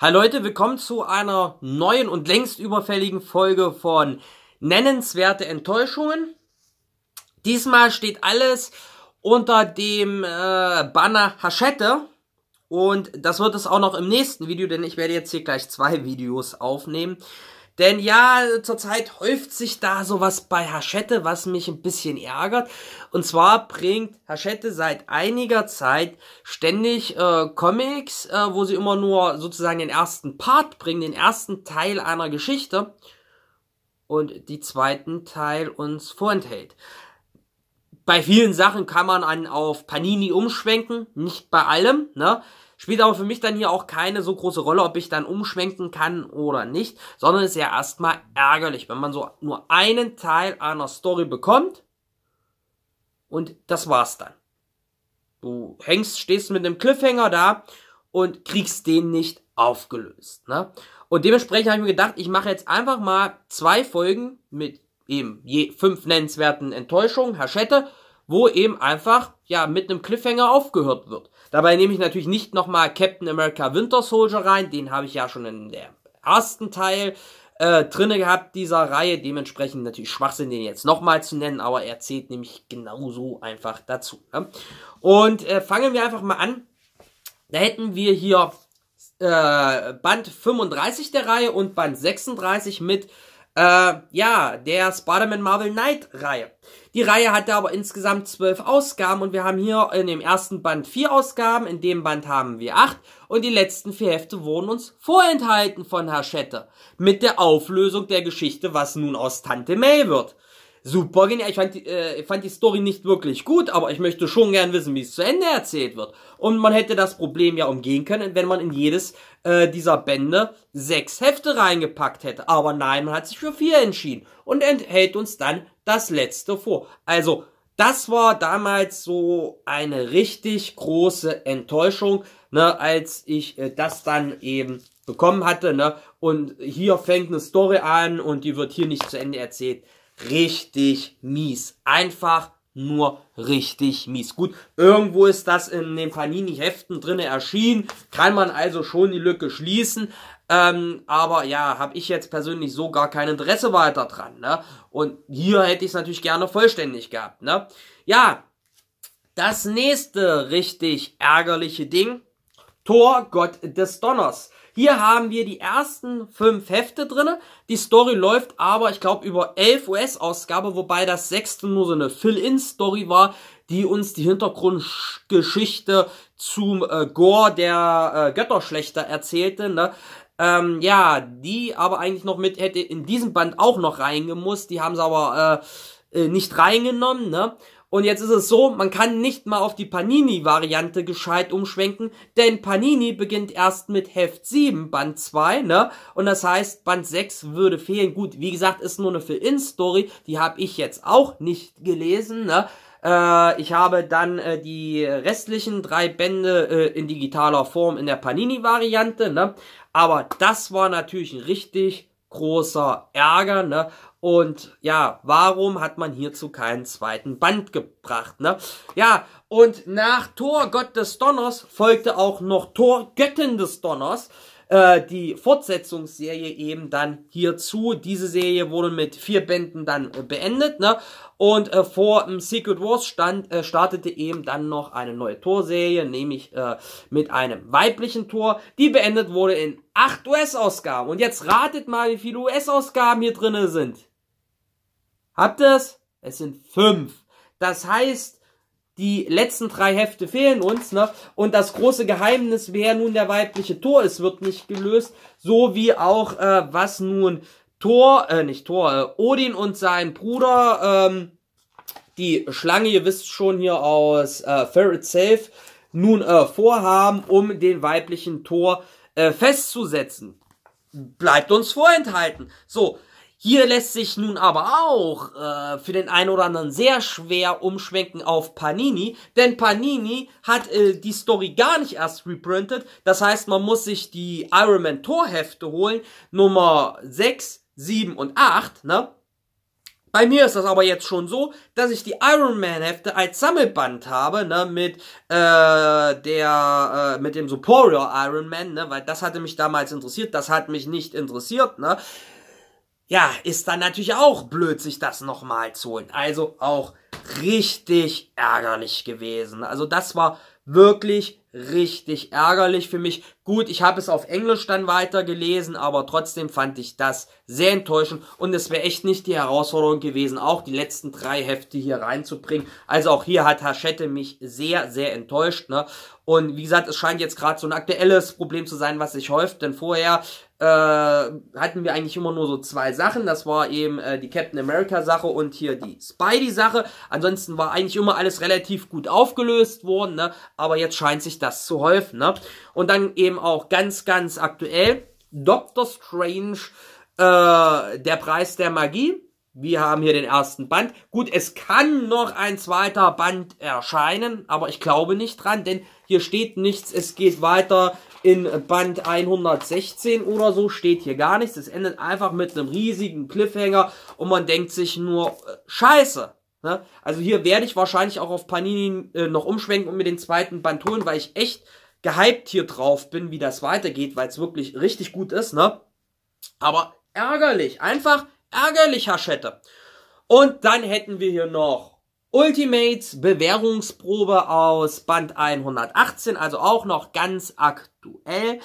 Hi Leute, willkommen zu einer neuen und längst überfälligen Folge von Nennenswerte Enttäuschungen. Diesmal steht alles unter dem äh, Banner Haschette. Und das wird es auch noch im nächsten Video, denn ich werde jetzt hier gleich zwei Videos aufnehmen. Denn ja, zurzeit häuft sich da sowas bei Hachette, was mich ein bisschen ärgert. Und zwar bringt Hachette seit einiger Zeit ständig äh, Comics, äh, wo sie immer nur sozusagen den ersten Part bringen, den ersten Teil einer Geschichte und die zweiten Teil uns vorenthält. Bei vielen Sachen kann man an auf Panini umschwenken, nicht bei allem, ne? Spielt aber für mich dann hier auch keine so große Rolle, ob ich dann umschwenken kann oder nicht, sondern ist ja erstmal ärgerlich, wenn man so nur einen Teil einer Story bekommt und das war's dann. Du hängst, stehst mit einem Cliffhanger da und kriegst den nicht aufgelöst. Ne? Und dementsprechend habe ich mir gedacht, ich mache jetzt einfach mal zwei Folgen mit eben je fünf nennenswerten Enttäuschungen, Haschette, wo eben einfach ja mit einem Cliffhanger aufgehört wird. Dabei nehme ich natürlich nicht nochmal Captain America Winter Soldier rein, den habe ich ja schon in der ersten Teil äh, drinne gehabt dieser Reihe. Dementsprechend natürlich Schwachsinn, den jetzt nochmal zu nennen, aber er zählt nämlich genauso einfach dazu. Ne? Und äh, fangen wir einfach mal an. Da hätten wir hier äh, Band 35 der Reihe und Band 36 mit äh, ja, der Spider-Man Marvel Knight Reihe. Die Reihe hatte aber insgesamt zwölf Ausgaben und wir haben hier in dem ersten Band vier Ausgaben, in dem Band haben wir acht und die letzten vier Hefte wurden uns vorenthalten von Herr Schette mit der Auflösung der Geschichte, was nun aus Tante May wird. Super genial. Ich fand, die, äh, fand die Story nicht wirklich gut, aber ich möchte schon gern wissen, wie es zu Ende erzählt wird. Und man hätte das Problem ja umgehen können, wenn man in jedes äh, dieser Bände sechs Hefte reingepackt hätte. Aber nein, man hat sich für vier entschieden und enthält uns dann das letzte vor. Also, das war damals so eine richtig große Enttäuschung, ne, als ich äh, das dann eben bekommen hatte, ne? Und hier fängt eine Story an und die wird hier nicht zu Ende erzählt. Richtig mies. Einfach nur richtig mies. Gut, irgendwo ist das in den Panini-Heften drin erschienen, kann man also schon die Lücke schließen. Ähm, aber ja, habe ich jetzt persönlich so gar kein Interesse weiter dran. Ne? Und hier hätte ich es natürlich gerne vollständig gehabt. Ne? Ja, das nächste richtig ärgerliche Ding Thor, Gott des Donners. Hier haben wir die ersten fünf Hefte drinne. Die Story läuft aber, ich glaube, über elf US-Ausgabe, wobei das sechste nur so eine Fill-In-Story war, die uns die Hintergrundgeschichte zum äh, Gore der äh, Götterschlechter erzählte. Ne? Ähm, ja, die aber eigentlich noch mit hätte in diesem Band auch noch reingemusst. Die haben sie aber äh, äh nicht reingenommen. Ne? Und jetzt ist es so, man kann nicht mal auf die Panini-Variante gescheit umschwenken, denn Panini beginnt erst mit Heft 7, Band 2, ne? Und das heißt, Band 6 würde fehlen. Gut, wie gesagt, ist nur eine Fill-In-Story, die habe ich jetzt auch nicht gelesen, ne? Äh, ich habe dann äh, die restlichen drei Bände äh, in digitaler Form in der Panini-Variante, ne? Aber das war natürlich ein richtig großer Ärger, ne? Und ja, warum hat man hierzu keinen zweiten Band gebracht, ne? Ja, und nach Tor Gott des Donners folgte auch noch Tor Göttin des Donners äh, die Fortsetzungsserie eben dann hierzu. Diese Serie wurde mit vier Bänden dann äh, beendet, ne? Und äh, vor ähm, Secret Wars stand, äh, startete eben dann noch eine neue Torserie, nämlich äh, mit einem weiblichen Tor, die beendet wurde in acht US-Ausgaben. Und jetzt ratet mal, wie viele US-Ausgaben hier drinne sind. Habt es? Es sind fünf. Das heißt, die letzten drei Hefte fehlen uns noch. Ne? Und das große Geheimnis, wer nun der weibliche Tor ist, wird nicht gelöst. So wie auch, äh, was nun Thor, äh, nicht Thor, äh, Odin und sein Bruder, ähm, die Schlange, ihr wisst schon hier aus äh, Ferret Safe, nun äh, vorhaben, um den weiblichen Tor äh, festzusetzen. Bleibt uns vorenthalten. So, hier lässt sich nun aber auch äh, für den einen oder anderen sehr schwer umschwenken auf Panini, denn Panini hat äh, die Story gar nicht erst reprintet. Das heißt, man muss sich die Iron Man Tor Hefte holen, Nummer 6, 7 und 8, ne? Bei mir ist das aber jetzt schon so, dass ich die Iron Man Hefte als Sammelband habe, ne, mit äh, der äh, mit dem Superior Iron Man, ne, weil das hatte mich damals interessiert, das hat mich nicht interessiert, ne ja, ist dann natürlich auch blöd, sich das nochmal zu holen. Also auch richtig ärgerlich gewesen. Also das war wirklich richtig ärgerlich für mich. Gut, ich habe es auf Englisch dann weitergelesen, aber trotzdem fand ich das sehr enttäuschend und es wäre echt nicht die Herausforderung gewesen, auch die letzten drei Hefte hier reinzubringen. Also auch hier hat Hachette mich sehr, sehr enttäuscht. Ne? Und wie gesagt, es scheint jetzt gerade so ein aktuelles Problem zu sein, was sich häuft, denn vorher äh, hatten wir eigentlich immer nur so zwei Sachen. Das war eben äh, die Captain America Sache und hier die Spidey Sache. Ansonsten war eigentlich immer alles relativ gut aufgelöst worden, ne? aber jetzt scheint sich das zu häufen. Ne? Und dann eben eben auch ganz, ganz aktuell. Doctor Strange, äh, der Preis der Magie. Wir haben hier den ersten Band. Gut, es kann noch ein zweiter Band erscheinen, aber ich glaube nicht dran, denn hier steht nichts. Es geht weiter in Band 116 oder so, steht hier gar nichts. Es endet einfach mit einem riesigen Cliffhanger und man denkt sich nur, äh, scheiße. Ne? Also hier werde ich wahrscheinlich auch auf Panini äh, noch umschwenken und mir den zweiten Band holen, weil ich echt gehypt hier drauf bin, wie das weitergeht, weil es wirklich richtig gut ist, ne? Aber ärgerlich, einfach ärgerlich, Haschette. Und dann hätten wir hier noch Ultimates Bewährungsprobe aus Band 118, also auch noch ganz aktuell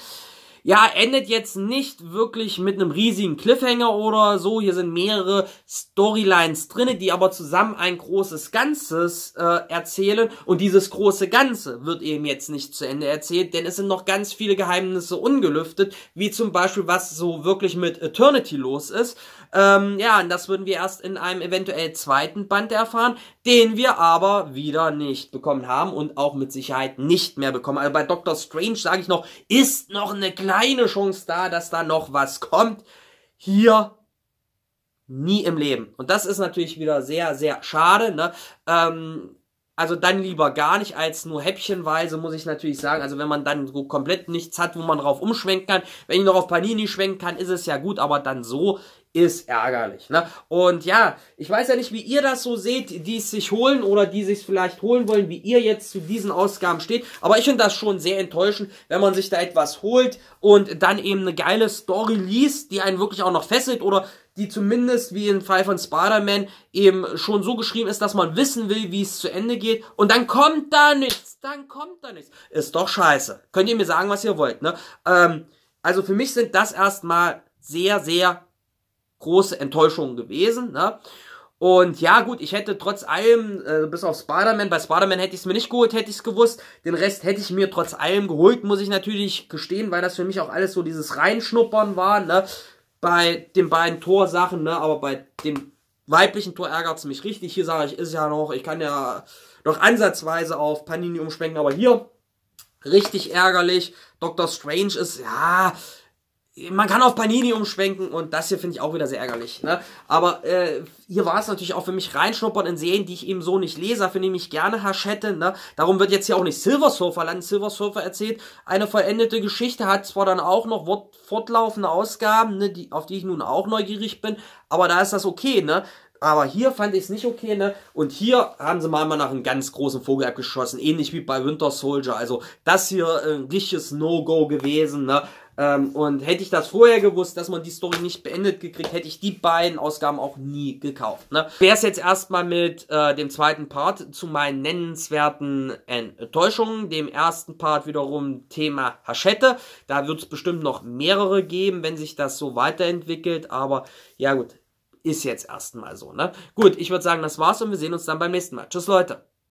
ja, endet jetzt nicht wirklich mit einem riesigen Cliffhanger oder so. Hier sind mehrere Storylines drinne, die aber zusammen ein großes Ganzes äh, erzählen. Und dieses große Ganze wird eben jetzt nicht zu Ende erzählt, denn es sind noch ganz viele Geheimnisse ungelüftet, wie zum Beispiel, was so wirklich mit Eternity los ist. Ähm, ja, und das würden wir erst in einem eventuell zweiten Band erfahren, den wir aber wieder nicht bekommen haben und auch mit Sicherheit nicht mehr bekommen. Also bei Doctor Strange sage ich noch, ist noch eine kleine kleine Chance da, dass da noch was kommt. Hier nie im Leben. Und das ist natürlich wieder sehr, sehr schade. Ne? Ähm, also dann lieber gar nicht als nur häppchenweise, muss ich natürlich sagen. Also wenn man dann so komplett nichts hat, wo man drauf umschwenken kann. Wenn ich noch auf Panini schwenken kann, ist es ja gut, aber dann so ist ärgerlich. Ne? Und ja, ich weiß ja nicht, wie ihr das so seht, die es sich holen oder die sich vielleicht holen wollen, wie ihr jetzt zu diesen Ausgaben steht. Aber ich finde das schon sehr enttäuschend, wenn man sich da etwas holt und dann eben eine geile Story liest, die einen wirklich auch noch fesselt oder die zumindest wie im Fall von Spider-Man eben schon so geschrieben ist, dass man wissen will, wie es zu Ende geht. Und dann kommt da nichts. Dann kommt da nichts. Ist doch scheiße. Könnt ihr mir sagen, was ihr wollt, ne? Ähm, also für mich sind das erstmal sehr, sehr große Enttäuschung gewesen. Ne? Und ja, gut, ich hätte trotz allem, äh, bis auf Spider-Man, bei Spider-Man hätte ich es mir nicht geholt, hätte ich es gewusst. Den Rest hätte ich mir trotz allem geholt, muss ich natürlich gestehen, weil das für mich auch alles so dieses Reinschnuppern war, ne? Bei den beiden Torsachen, ne? Aber bei dem weiblichen Tor ärgert es mich richtig. Hier sage ich, ist ja noch, ich kann ja noch ansatzweise auf Panini umschwenken, aber hier richtig ärgerlich. Dr. Strange ist, ja, man kann auf Panini umschwenken und das hier finde ich auch wieder sehr ärgerlich. Ne? Aber äh, hier war es natürlich auch für mich reinschnuppern in Serien, die ich eben so nicht lese, für nehme ich gerne Haschette. Ne? Darum wird jetzt hier auch nicht Silver Surfer landen. Silver Surfer erzählt eine vollendete Geschichte, hat zwar dann auch noch fortlaufende Ausgaben, ne, die, auf die ich nun auch neugierig bin, aber da ist das okay. Ne? Aber hier fand ich es nicht okay, ne? Und hier haben sie mal, mal nach einem ganz großen Vogel abgeschossen, ähnlich wie bei Winter Soldier. Also das hier äh, ein richtiges No-Go gewesen, ne? Ähm, und hätte ich das vorher gewusst, dass man die Story nicht beendet gekriegt, hätte ich die beiden Ausgaben auch nie gekauft. Ne? Wäre es jetzt erstmal mit äh, dem zweiten Part zu meinen nennenswerten Enttäuschungen. Dem ersten Part wiederum Thema Haschette. Da wird es bestimmt noch mehrere geben, wenn sich das so weiterentwickelt. Aber ja gut, ist jetzt erstmal so. Ne? Gut, ich würde sagen, das war's und wir sehen uns dann beim nächsten Mal. Tschüss Leute.